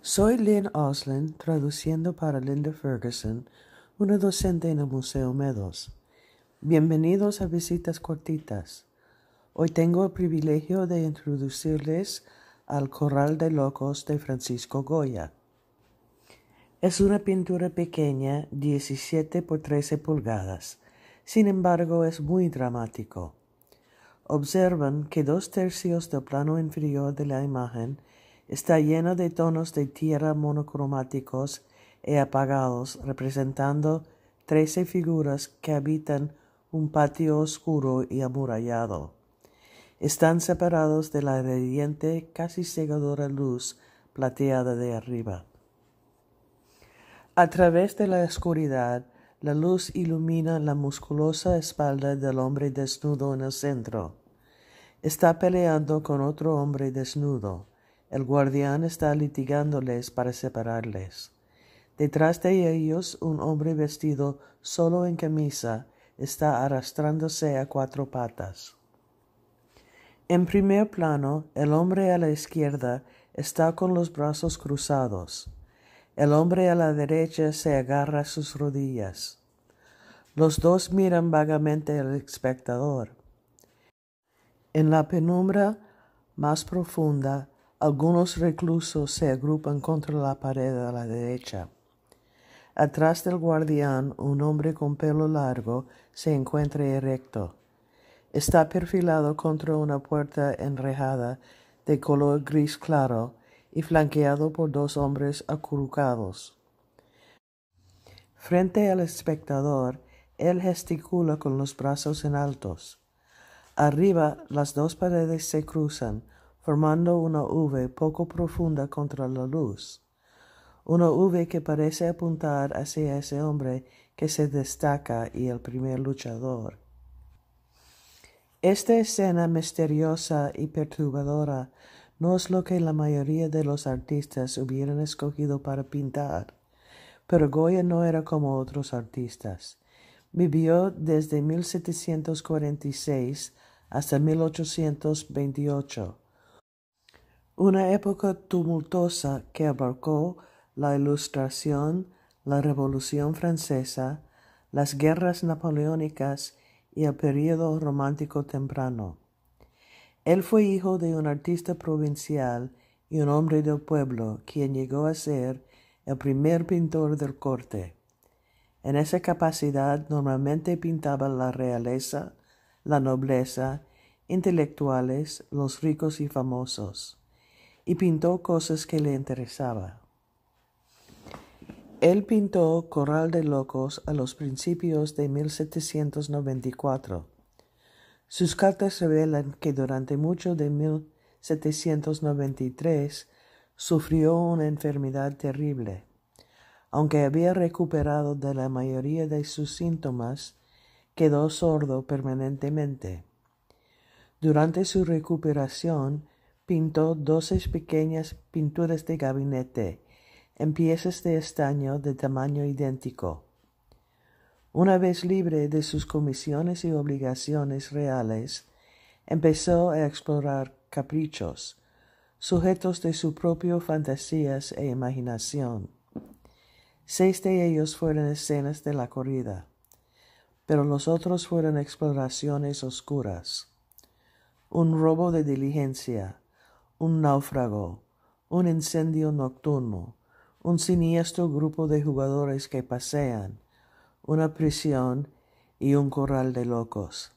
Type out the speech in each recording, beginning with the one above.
Soy Lynn Oslin, traduciendo para Linda Ferguson, una docente en el Museo Meadows. Bienvenidos a Visitas Cortitas. Hoy tengo el privilegio de introducirles al Corral de Locos de Francisco Goya. Es una pintura pequeña, 17 por 13 pulgadas. Sin embargo, es muy dramático. Observan que dos tercios del plano inferior de la imagen Está lleno de tonos de tierra monocromáticos y e apagados, representando trece figuras que habitan un patio oscuro y amurallado. Están separados de la radiante, casi cegadora luz plateada de arriba. A través de la oscuridad, la luz ilumina la musculosa espalda del hombre desnudo en el centro. Está peleando con otro hombre desnudo. El guardián está litigándoles para separarles. Detrás de ellos un hombre vestido solo en camisa está arrastrándose a cuatro patas. En primer plano, el hombre a la izquierda está con los brazos cruzados. El hombre a la derecha se agarra a sus rodillas. Los dos miran vagamente al espectador. En la penumbra más profunda, algunos reclusos se agrupan contra la pared a la derecha. Atrás del guardián, un hombre con pelo largo se encuentra erecto. Está perfilado contra una puerta enrejada de color gris claro y flanqueado por dos hombres acurrucados. Frente al espectador, él gesticula con los brazos en altos. Arriba, las dos paredes se cruzan, formando una V poco profunda contra la luz, una V que parece apuntar hacia ese hombre que se destaca y el primer luchador. Esta escena misteriosa y perturbadora no es lo que la mayoría de los artistas hubieran escogido para pintar, pero Goya no era como otros artistas. Vivió desde 1746 hasta 1828 una época tumultuosa que abarcó la Ilustración, la Revolución Francesa, las guerras napoleónicas y el período romántico temprano. Él fue hijo de un artista provincial y un hombre del pueblo, quien llegó a ser el primer pintor del corte. En esa capacidad normalmente pintaba la realeza, la nobleza, intelectuales, los ricos y famosos y pintó cosas que le interesaban. Él pintó Corral de Locos a los principios de 1794. Sus cartas revelan que durante mucho de 1793 sufrió una enfermedad terrible. Aunque había recuperado de la mayoría de sus síntomas, quedó sordo permanentemente. Durante su recuperación pintó doce pequeñas pinturas de gabinete en piezas de estaño de tamaño idéntico. Una vez libre de sus comisiones y obligaciones reales, empezó a explorar caprichos, sujetos de su propio fantasías e imaginación. Seis de ellos fueron escenas de la corrida, pero los otros fueron exploraciones oscuras. Un robo de diligencia, un náufrago, un incendio nocturno, un siniestro grupo de jugadores que pasean, una prisión y un corral de locos.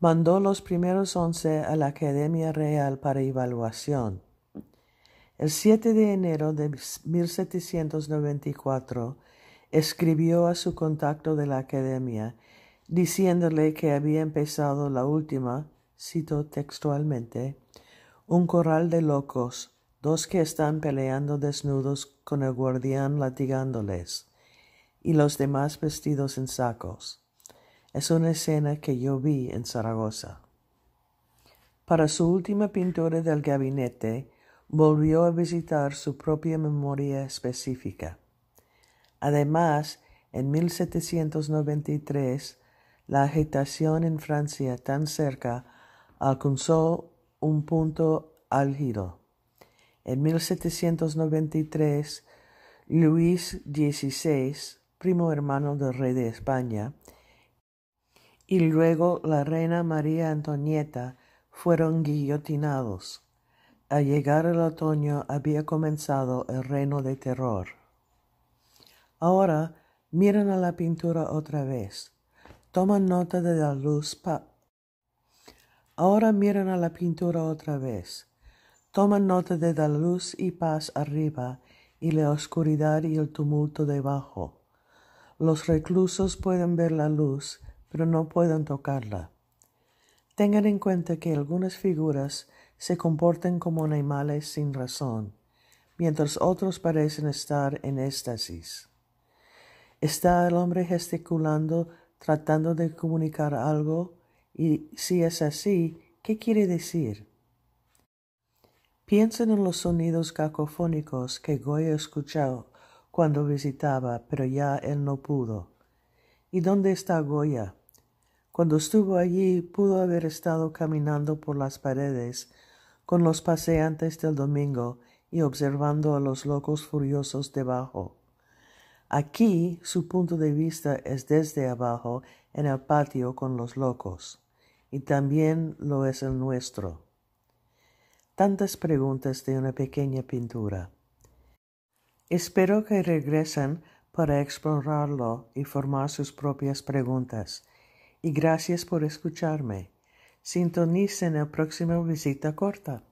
Mandó los primeros once a la Academia Real para evaluación. El 7 de enero de 1794 escribió a su contacto de la Academia diciéndole que había empezado la última cito textualmente, un corral de locos, dos que están peleando desnudos con el guardián latigándoles, y los demás vestidos en sacos. Es una escena que yo vi en Zaragoza. Para su última pintura del gabinete, volvió a visitar su propia memoria específica. Además, en 1793, la agitación en Francia tan cerca alcanzó un punto álgido. En 1793, Luis XVI, primo hermano del rey de España, y luego la reina María Antonieta fueron guillotinados. Al llegar el otoño había comenzado el reino de terror. Ahora miren a la pintura otra vez. Toman nota de la luz pa Ahora miran a la pintura otra vez. Toman nota de la luz y paz arriba y la oscuridad y el tumulto debajo. Los reclusos pueden ver la luz, pero no pueden tocarla. Tengan en cuenta que algunas figuras se comportan como animales sin razón, mientras otros parecen estar en éxtasis. Está el hombre gesticulando, tratando de comunicar algo, y si es así, ¿qué quiere decir? Piensen en los sonidos cacofónicos que Goya escuchó cuando visitaba, pero ya él no pudo. ¿Y dónde está Goya? Cuando estuvo allí pudo haber estado caminando por las paredes con los paseantes del domingo y observando a los locos furiosos debajo. Aquí su punto de vista es desde abajo en el patio con los locos y también lo es el nuestro. Tantas preguntas de una pequeña pintura. Espero que regresen para explorarlo y formar sus propias preguntas. Y gracias por escucharme. Sintonicen la próxima visita corta.